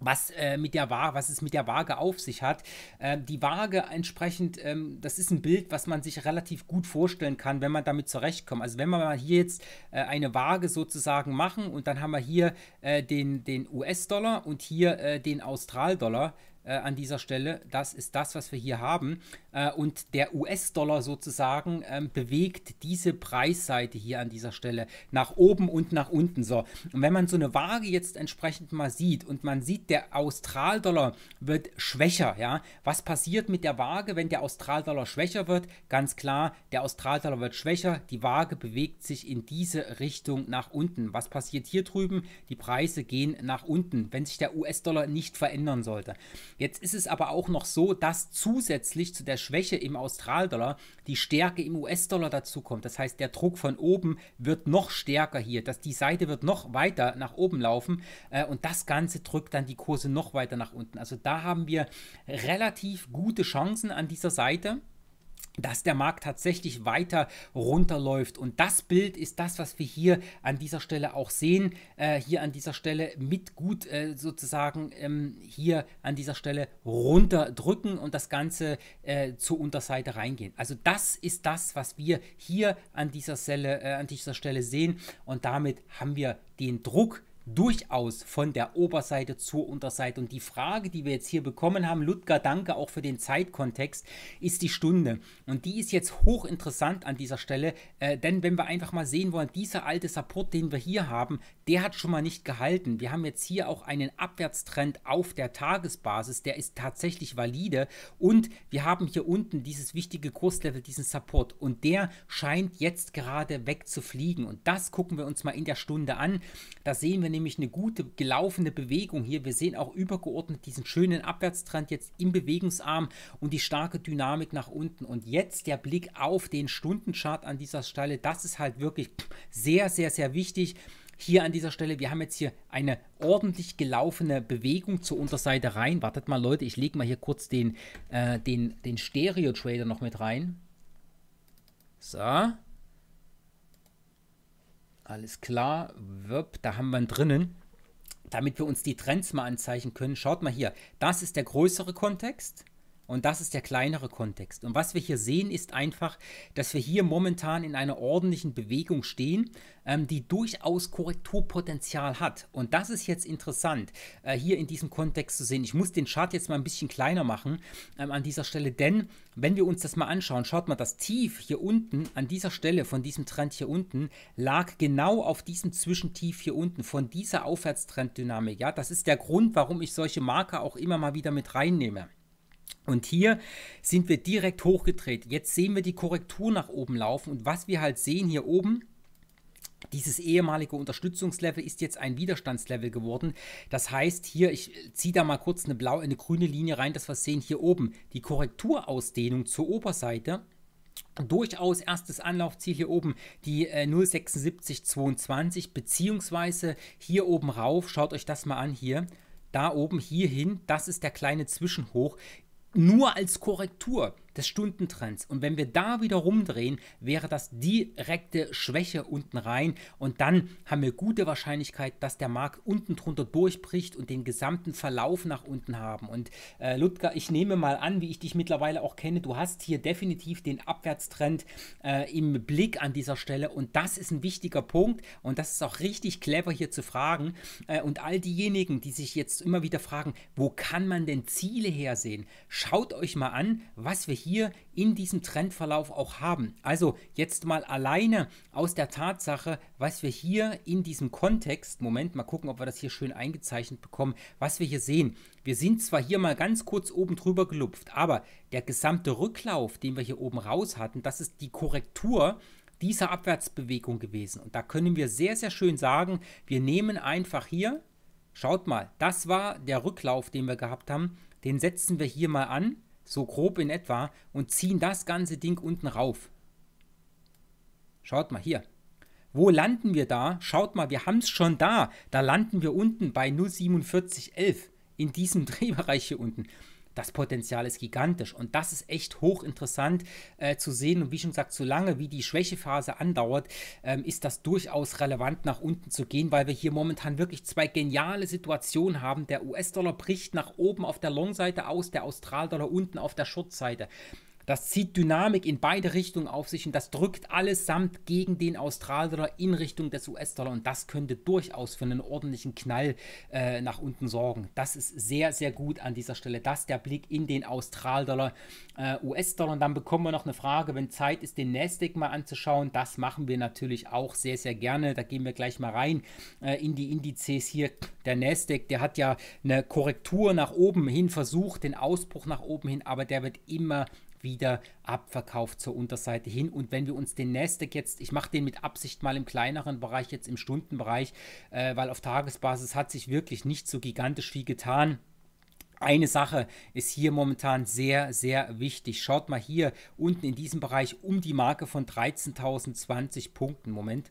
was äh, mit der Waage, was es mit der Waage auf sich hat. Äh, die Waage entsprechend, ähm, das ist ein Bild, was man sich relativ gut vorstellen kann, wenn man damit zurechtkommt. Also wenn wir mal hier jetzt äh, eine Waage sozusagen machen und dann haben wir hier äh, den, den US-Dollar und hier äh, den Austral-Dollar äh, an dieser Stelle. Das ist das, was wir hier haben. Äh, und der US-Dollar sozusagen ähm, bewegt diese Preisseite hier an dieser Stelle nach oben und nach unten. So. Und wenn man so eine Waage jetzt entsprechend mal sieht und man sieht, der Australdollar wird schwächer, ja, was passiert mit der Waage, wenn der Australdollar schwächer wird? Ganz klar, der Australdollar wird schwächer, die Waage bewegt sich in diese Richtung nach unten. Was passiert hier drüben? Die Preise gehen nach unten, wenn sich der US-Dollar nicht verändern sollte. Jetzt ist es aber auch noch so, dass zusätzlich zu der Schwäche im Australdollar die Stärke im US-Dollar dazukommt. Das heißt, der Druck von oben wird noch stärker hier. Das, die Seite wird noch weiter nach oben laufen äh, und das Ganze drückt dann die Kurse noch weiter nach unten. Also da haben wir relativ gute Chancen an dieser Seite dass der Markt tatsächlich weiter runterläuft. Und das Bild ist das, was wir hier an dieser Stelle auch sehen. Äh, hier an dieser Stelle mit gut äh, sozusagen ähm, hier an dieser Stelle runterdrücken und das Ganze äh, zur Unterseite reingehen. Also das ist das, was wir hier an dieser, Stelle, äh, an dieser Stelle sehen. Und damit haben wir den Druck durchaus von der Oberseite zur Unterseite. Und die Frage, die wir jetzt hier bekommen haben, Ludger, danke auch für den Zeitkontext, ist die Stunde. Und die ist jetzt hochinteressant an dieser Stelle, äh, denn wenn wir einfach mal sehen wollen, dieser alte Support, den wir hier haben, der hat schon mal nicht gehalten. Wir haben jetzt hier auch einen Abwärtstrend auf der Tagesbasis, der ist tatsächlich valide. Und wir haben hier unten dieses wichtige Kurslevel, diesen Support. Und der scheint jetzt gerade wegzufliegen. Und das gucken wir uns mal in der Stunde an. Da sehen wir wir nämlich eine gute gelaufene Bewegung hier. Wir sehen auch übergeordnet diesen schönen Abwärtstrend jetzt im Bewegungsarm und die starke Dynamik nach unten. Und jetzt der Blick auf den Stundenchart an dieser Stelle. Das ist halt wirklich sehr, sehr, sehr wichtig hier an dieser Stelle, wir haben jetzt hier eine ordentlich gelaufene Bewegung zur Unterseite rein. Wartet mal, Leute, ich lege mal hier kurz den, äh, den, den Stereo-Trader noch mit rein. So. Alles klar, Wirp, da haben wir ihn drinnen. Damit wir uns die Trends mal anzeichnen können, schaut mal hier. Das ist der größere Kontext. Und das ist der kleinere Kontext. Und was wir hier sehen, ist einfach, dass wir hier momentan in einer ordentlichen Bewegung stehen, ähm, die durchaus Korrekturpotenzial hat. Und das ist jetzt interessant, äh, hier in diesem Kontext zu sehen. Ich muss den Chart jetzt mal ein bisschen kleiner machen ähm, an dieser Stelle, denn wenn wir uns das mal anschauen, schaut mal, das Tief hier unten an dieser Stelle von diesem Trend hier unten lag genau auf diesem Zwischentief hier unten von dieser Aufwärtstrenddynamik. Ja, das ist der Grund, warum ich solche Marker auch immer mal wieder mit reinnehme. Und hier sind wir direkt hochgedreht. Jetzt sehen wir die Korrektur nach oben laufen. Und was wir halt sehen hier oben, dieses ehemalige Unterstützungslevel ist jetzt ein Widerstandslevel geworden. Das heißt hier, ich ziehe da mal kurz eine blaue, eine grüne Linie rein, dass wir sehen hier oben die Korrekturausdehnung zur Oberseite durchaus erstes Anlaufziel hier oben die äh, 07622 beziehungsweise hier oben rauf, schaut euch das mal an hier, da oben hierhin, das ist der kleine Zwischenhoch, nur als Korrektur des Stundentrends. Und wenn wir da wieder rumdrehen, wäre das direkte Schwäche unten rein. Und dann haben wir gute Wahrscheinlichkeit, dass der Markt unten drunter durchbricht und den gesamten Verlauf nach unten haben. Und äh, Ludger, ich nehme mal an, wie ich dich mittlerweile auch kenne, du hast hier definitiv den Abwärtstrend äh, im Blick an dieser Stelle. Und das ist ein wichtiger Punkt. Und das ist auch richtig clever hier zu fragen. Äh, und all diejenigen, die sich jetzt immer wieder fragen, wo kann man denn Ziele hersehen? Schaut euch mal an, was wir hier hier in diesem Trendverlauf auch haben. Also jetzt mal alleine aus der Tatsache, was wir hier in diesem Kontext, Moment, mal gucken, ob wir das hier schön eingezeichnet bekommen, was wir hier sehen. Wir sind zwar hier mal ganz kurz oben drüber gelupft, aber der gesamte Rücklauf, den wir hier oben raus hatten, das ist die Korrektur dieser Abwärtsbewegung gewesen. Und da können wir sehr, sehr schön sagen, wir nehmen einfach hier, schaut mal, das war der Rücklauf, den wir gehabt haben, den setzen wir hier mal an so grob in etwa, und ziehen das ganze Ding unten rauf. Schaut mal hier. Wo landen wir da? Schaut mal, wir haben es schon da. Da landen wir unten bei 0,4711 in diesem *laughs* Drehbereich hier unten das Potenzial ist gigantisch. Und das ist echt hochinteressant äh, zu sehen. Und wie schon gesagt, solange wie die Schwächephase andauert, ähm, ist das durchaus relevant, nach unten zu gehen, weil wir hier momentan wirklich zwei geniale Situationen haben. Der US-Dollar bricht nach oben auf der Long-Seite aus, der Austral-Dollar unten auf der Short-Seite. Das zieht Dynamik in beide Richtungen auf sich und das drückt allesamt gegen den Australdollar in Richtung des US-Dollar und das könnte durchaus für einen ordentlichen Knall äh, nach unten sorgen. Das ist sehr, sehr gut an dieser Stelle. Das der Blick in den Australdollar, äh, US-Dollar und dann bekommen wir noch eine Frage, wenn Zeit ist, den Nasdaq mal anzuschauen. Das machen wir natürlich auch sehr, sehr gerne. Da gehen wir gleich mal rein äh, in die Indizes hier. Der Nasdaq, der hat ja eine Korrektur nach oben hin versucht, den Ausbruch nach oben hin, aber der wird immer wieder abverkauft zur Unterseite hin. Und wenn wir uns den Nasdaq jetzt, ich mache den mit Absicht mal im kleineren Bereich, jetzt im Stundenbereich, äh, weil auf Tagesbasis hat sich wirklich nicht so gigantisch viel getan. Eine Sache ist hier momentan sehr, sehr wichtig. Schaut mal hier unten in diesem Bereich um die Marke von 13.020 Punkten. Moment.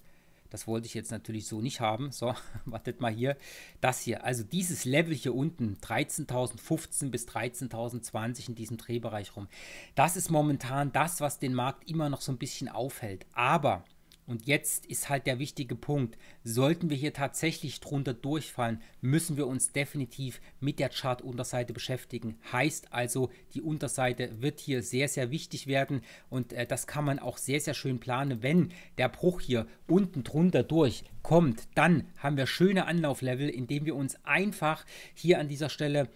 Das wollte ich jetzt natürlich so nicht haben. So, *laughs* wartet mal hier. Das hier, also dieses Level hier unten, 13.015 bis 13.020 in diesem Drehbereich rum. Das ist momentan das, was den Markt immer noch so ein bisschen aufhält. Aber und jetzt ist halt der wichtige Punkt. Sollten wir hier tatsächlich drunter durchfallen, müssen wir uns definitiv mit der Chart-Unterseite beschäftigen. Heißt also, die Unterseite wird hier sehr, sehr wichtig werden und äh, das kann man auch sehr, sehr schön planen. Wenn der Bruch hier unten drunter durchkommt, dann haben wir schöne Anlauflevel, indem wir uns einfach hier an dieser Stelle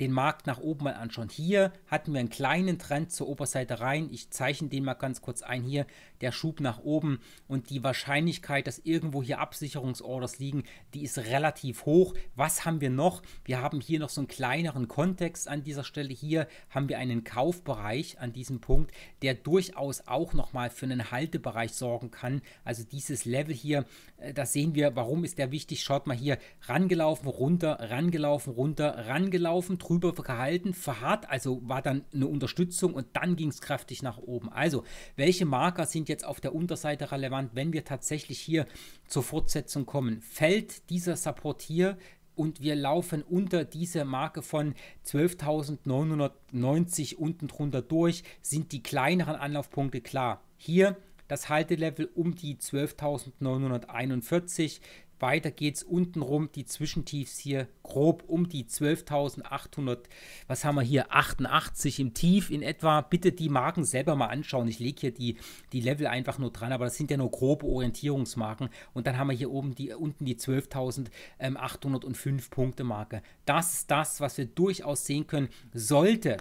den Markt nach oben mal anschauen. Hier hatten wir einen kleinen Trend zur Oberseite rein. Ich zeichne den mal ganz kurz ein. Hier der Schub nach oben und die Wahrscheinlichkeit, dass irgendwo hier Absicherungsorders liegen, die ist relativ hoch. Was haben wir noch? Wir haben hier noch so einen kleineren Kontext an dieser Stelle. Hier haben wir einen Kaufbereich an diesem Punkt, der durchaus auch nochmal für einen Haltebereich sorgen kann. Also dieses Level hier, äh, da sehen wir, warum ist der wichtig? Schaut mal hier, rangelaufen, runter, rangelaufen, runter, rangelaufen, drüber gehalten, verharrt, also war dann eine Unterstützung und dann ging es kräftig nach oben. Also, welche Marker sind jetzt auf der Unterseite relevant, wenn wir tatsächlich hier zur Fortsetzung kommen. Fällt dieser Support hier und wir laufen unter diese Marke von 12.990 unten drunter durch, sind die kleineren Anlaufpunkte klar. Hier das Haltelevel um die 12.941, weiter geht's untenrum, die Zwischentiefs hier grob um die 12.800, was haben wir hier, 88 im Tief in etwa. Bitte die Marken selber mal anschauen. Ich lege hier die, die Level einfach nur dran, aber das sind ja nur grobe Orientierungsmarken. Und dann haben wir hier oben die, unten die 12.805 Punkte Marke. Das ist das, was wir durchaus sehen können. Sollte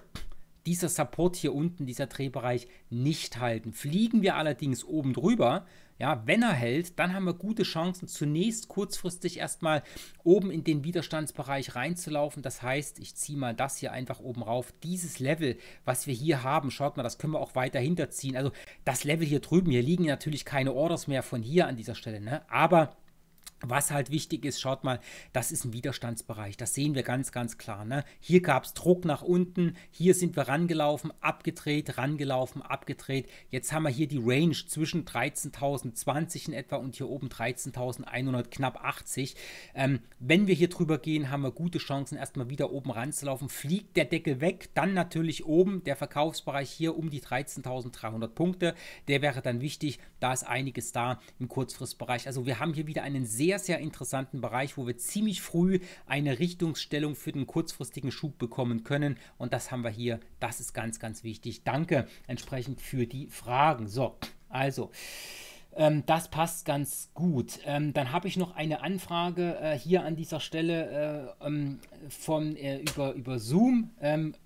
dieser Support hier unten, dieser Drehbereich nicht halten. Fliegen wir allerdings oben drüber, ja, wenn er hält, dann haben wir gute Chancen, zunächst kurzfristig erstmal oben in den Widerstandsbereich reinzulaufen. Das heißt, ich ziehe mal das hier einfach oben rauf. Dieses Level, was wir hier haben, schaut mal, das können wir auch weiter hinterziehen. Also das Level hier drüben, hier liegen natürlich keine Orders mehr von hier an dieser Stelle. Ne? Aber was halt wichtig ist, schaut mal, das ist ein Widerstandsbereich. Das sehen wir ganz, ganz klar. Ne? Hier gab es Druck nach unten, hier sind wir rangelaufen, abgedreht, rangelaufen, abgedreht. Jetzt haben wir hier die Range zwischen 13.020 in etwa und hier oben 13.100, knapp 80. Ähm, wenn wir hier drüber gehen, haben wir gute Chancen, erstmal wieder oben ranzulaufen. Fliegt der Deckel weg, dann natürlich oben der Verkaufsbereich hier um die 13.300 Punkte. Der wäre dann wichtig. Da ist einiges da im Kurzfristbereich. Also wir haben hier wieder einen sehr sehr, sehr interessanten Bereich, wo wir ziemlich früh eine Richtungsstellung für den kurzfristigen Schub bekommen können. Und das haben wir hier. Das ist ganz, ganz wichtig. Danke entsprechend für die Fragen. So, also ähm, das passt ganz gut. Ähm, dann habe ich noch eine Anfrage äh, hier an dieser Stelle äh, ähm, von, äh, über, über Zoom.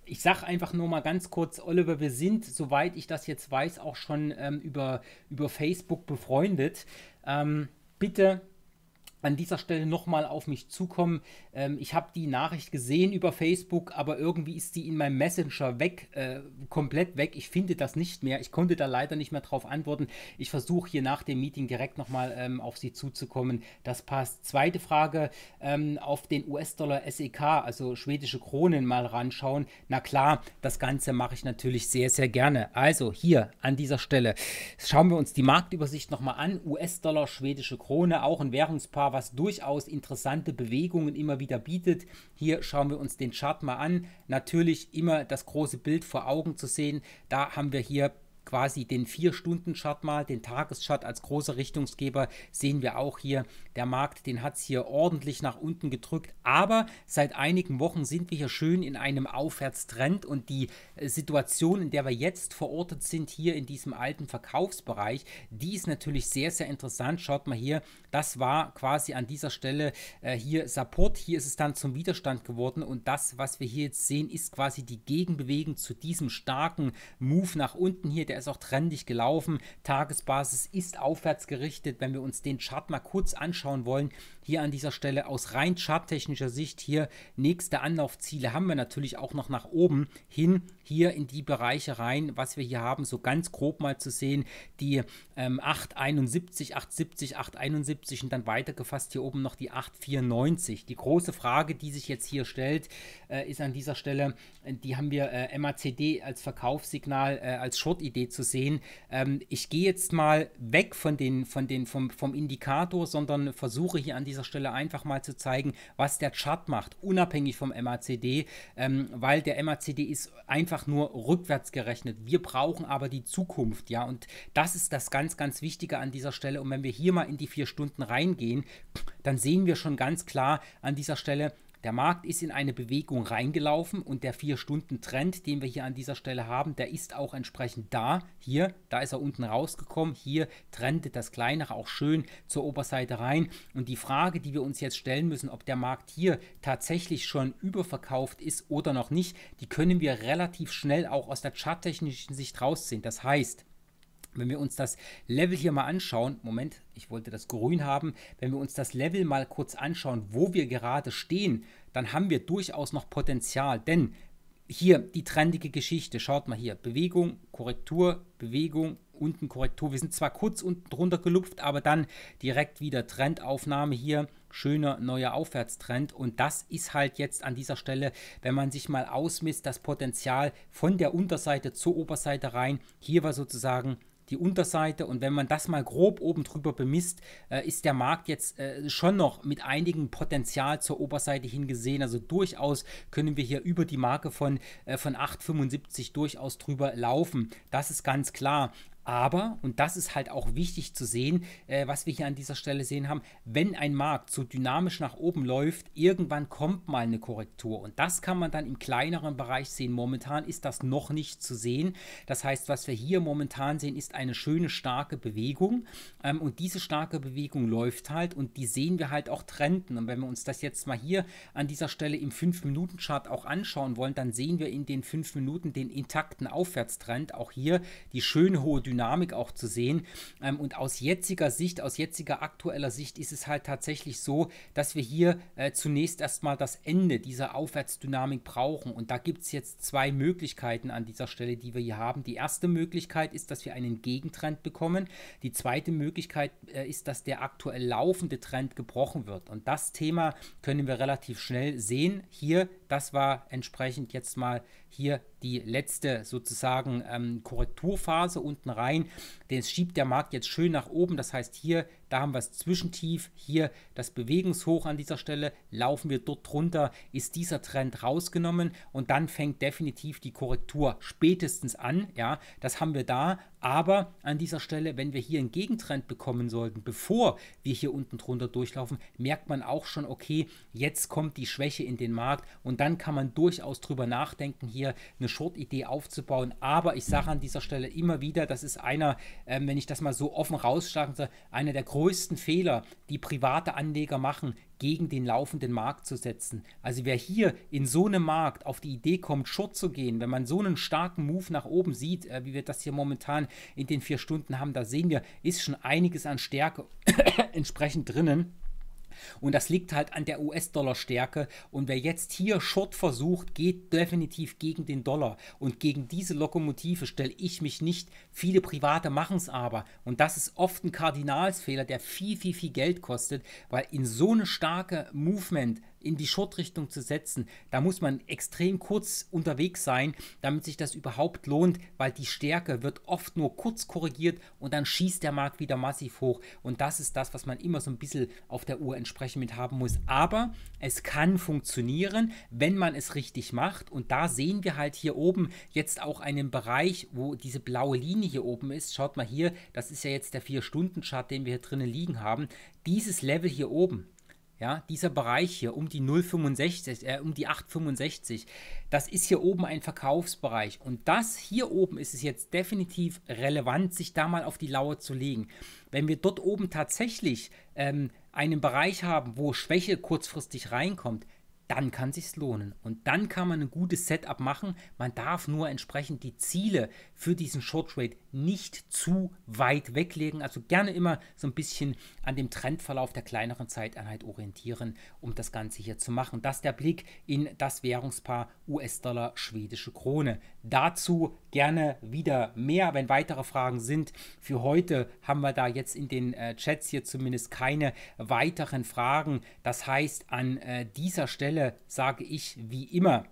ich sage einfach nur mal ganz kurz, Oliver, wir sind, soweit ich das jetzt weiß, auch schon über, über Facebook befreundet. bitte an dieser Stelle nochmal auf mich zukommen. Ähm, ich habe die Nachricht gesehen über Facebook, aber irgendwie ist die in meinem Messenger weg, äh, komplett weg. Ich finde das nicht mehr. Ich konnte da leider nicht mehr drauf antworten. Ich versuche hier nach dem Meeting direkt nochmal ähm, auf Sie zuzukommen. Das passt. Zweite Frage, ähm, auf den US-Dollar SEK, also schwedische Kronen mal ranschauen. Na klar, das Ganze mache ich natürlich sehr, sehr gerne. Also hier an dieser Stelle schauen wir uns die Marktübersicht nochmal an. US-Dollar, schwedische Krone, auch ein Währungspaar Europa, was durchaus interessante Bewegungen immer wieder bietet. Hier schauen wir uns den Chart mal an. Natürlich immer das große Bild vor Augen zu sehen. Da haben wir hier quasi den 4-Stunden-Chart mal, den Tageschart als großer Richtungsgeber sehen wir auch hier. Der Markt, den hat es hier ordentlich nach unten gedrückt, aber seit einigen Wochen sind wir hier schön in einem Aufwärtstrend und die äh, Situation, in der wir jetzt verortet sind, hier in diesem alten Verkaufsbereich, die ist natürlich sehr, sehr interessant. Schaut mal hier, das war quasi an dieser Stelle äh, hier Support. Hier ist es dann zum Widerstand geworden und das, was wir hier jetzt sehen, ist quasi die Gegenbewegung zu diesem starken Move nach unten hier. Der ist auch trendig gelaufen. Tagesbasis ist aufwärts gerichtet. Wenn wir uns den Chart mal kurz anschauen wollen, hier an dieser Stelle aus rein charttechnischer Sicht hier nächste Anlaufziele haben wir natürlich auch noch nach oben hin, hier in die Bereiche rein, was wir hier haben, so ganz grob mal zu sehen, die ähm, 871, 870, 871 und dann weitergefasst hier oben noch die 894. Die große Frage, die sich jetzt hier stellt, äh, ist an dieser Stelle, äh, die haben wir äh, MACD als Verkaufssignal, äh, als Short-Idee zu sehen. Ähm, ich gehe jetzt mal weg von den, von den, vom, vom Indikator, sondern versuche hier an die dieser Stelle einfach mal zu zeigen, was der Chart macht, unabhängig vom MACD, ähm, weil der MACD ist einfach nur rückwärts gerechnet. Wir brauchen aber die Zukunft, ja, und das ist das ganz, ganz Wichtige an dieser Stelle. Und wenn wir hier mal in die vier Stunden reingehen, dann sehen wir schon ganz klar an dieser Stelle, der Markt ist in eine Bewegung reingelaufen und der 4-Stunden-Trend, den wir hier an dieser Stelle haben, der ist auch entsprechend da. Hier, da ist er unten rausgekommen. Hier trendet das Kleinere auch schön zur Oberseite rein. Und die Frage, die wir uns jetzt stellen müssen, ob der Markt hier tatsächlich schon überverkauft ist oder noch nicht, die können wir relativ schnell auch aus der charttechnischen Sicht rausziehen. Das heißt, wenn wir uns das Level hier mal anschauen, Moment, ich wollte das grün haben, wenn wir uns das Level mal kurz anschauen, wo wir gerade stehen, dann haben wir durchaus noch Potenzial, denn hier die trendige Geschichte, schaut mal hier, Bewegung, Korrektur, Bewegung, unten Korrektur. Wir sind zwar kurz unten drunter gelupft, aber dann direkt wieder Trendaufnahme hier, schöner neuer Aufwärtstrend und das ist halt jetzt an dieser Stelle, wenn man sich mal ausmisst, das Potenzial von der Unterseite zur Oberseite rein. Hier war sozusagen die Unterseite. Und wenn man das mal grob oben drüber bemisst, äh, ist der Markt jetzt äh, schon noch mit einigem Potenzial zur Oberseite hingesehen. Also durchaus können wir hier über die Marke von, äh, von 8,75 durchaus drüber laufen. Das ist ganz klar. Aber, und das ist halt auch wichtig zu sehen, äh, was wir hier an dieser Stelle sehen haben, wenn ein Markt so dynamisch nach oben läuft, irgendwann kommt mal eine Korrektur. Und das kann man dann im kleineren Bereich sehen. Momentan ist das noch nicht zu sehen. Das heißt, was wir hier momentan sehen, ist eine schöne, starke Bewegung. Ähm, und diese starke Bewegung läuft halt und die sehen wir halt auch trenden. Und wenn wir uns das jetzt mal hier an dieser Stelle im 5-Minuten-Chart auch anschauen wollen, dann sehen wir in den 5 Minuten den intakten Aufwärtstrend. Auch hier die schöne hohe Dynamik. Dynamik auch zu sehen. Ähm, und aus jetziger Sicht, aus jetziger aktueller Sicht ist es halt tatsächlich so, dass wir hier äh, zunächst erstmal das Ende dieser Aufwärtsdynamik brauchen. Und da gibt es jetzt zwei Möglichkeiten an dieser Stelle, die wir hier haben. Die erste Möglichkeit ist, dass wir einen Gegentrend bekommen. Die zweite Möglichkeit äh, ist, dass der aktuell laufende Trend gebrochen wird. Und das Thema können wir relativ schnell sehen. Hier das war entsprechend jetzt mal hier die letzte sozusagen ähm, Korrekturphase unten rein. Den schiebt der Markt jetzt schön nach oben. Das heißt, hier da haben wir es zwischentief, hier das Bewegungshoch an dieser Stelle, laufen wir dort drunter, ist dieser Trend rausgenommen und dann fängt definitiv die Korrektur spätestens an, ja, das haben wir da, aber an dieser Stelle, wenn wir hier einen Gegentrend bekommen sollten, bevor wir hier unten drunter durchlaufen, merkt man auch schon, okay, jetzt kommt die Schwäche in den Markt und dann kann man durchaus drüber nachdenken, hier eine Short-Idee aufzubauen, aber ich sage an dieser Stelle immer wieder, das ist einer, äh, wenn ich das mal so offen rausschlagen soll, einer der großen größten Fehler, die private Anleger machen, gegen den laufenden Markt zu setzen. Also wer hier in so einem Markt auf die Idee kommt, Short zu gehen, wenn man so einen starken Move nach oben sieht, äh, wie wir das hier momentan in den vier Stunden haben, da sehen wir, ist schon einiges an Stärke *coughs* entsprechend drinnen. Und das liegt halt an der US-Dollar-Stärke. Und wer jetzt hier Short versucht, geht definitiv gegen den Dollar. Und gegen diese Lokomotive stelle ich mich nicht. Viele Private machen es aber. Und das ist oft ein Kardinalsfehler, der viel, viel, viel Geld kostet, weil in so eine starke Movement in die Short-Richtung zu setzen, da muss man extrem kurz unterwegs sein, damit sich das überhaupt lohnt, weil die Stärke wird oft nur kurz korrigiert und dann schießt der Markt wieder massiv hoch. Und das ist das, was man immer so ein bisschen auf der Uhr entsprechend mit haben muss. Aber es kann funktionieren, wenn man es richtig macht. Und da sehen wir halt hier oben jetzt auch einen Bereich, wo diese blaue Linie hier oben ist. Schaut mal hier, das ist ja jetzt der 4-Stunden-Chart, den wir hier drinnen liegen haben. Dieses Level hier oben, ja, dieser Bereich hier um die 0,65, äh, um die 8,65, das ist hier oben ein Verkaufsbereich. Und das hier oben ist es jetzt definitiv relevant, sich da mal auf die Lauer zu legen. Wenn wir dort oben tatsächlich ähm, einen Bereich haben, wo Schwäche kurzfristig reinkommt, dann kann sich's lohnen und dann kann man ein gutes Setup machen. Man darf nur entsprechend die Ziele für diesen Short Trade nicht zu weit weglegen. Also gerne immer so ein bisschen an dem Trendverlauf der kleineren Zeiteinheit orientieren, um das Ganze hier zu machen. Das ist der Blick in das Währungspaar US-Dollar, schwedische Krone. Dazu gerne wieder mehr, wenn weitere Fragen sind. Für heute haben wir da jetzt in den äh, Chats hier zumindest keine weiteren Fragen. Das heißt, an äh, dieser Stelle sage ich wie immer,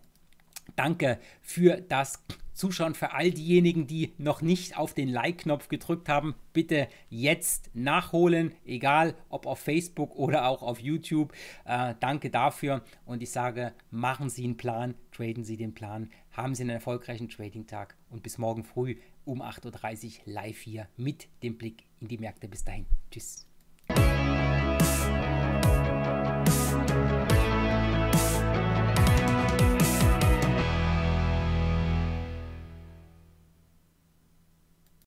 danke für das Zuschauen. Für all diejenigen, die noch nicht auf den Like-Knopf gedrückt haben, bitte jetzt nachholen, egal ob auf Facebook oder auch auf YouTube. Äh, danke dafür und ich sage, machen Sie einen Plan, traden Sie den Plan, haben Sie einen erfolgreichen Trading-Tag und bis morgen früh um 8.30 Uhr live hier mit dem Blick in die Märkte. Bis dahin, tschüss.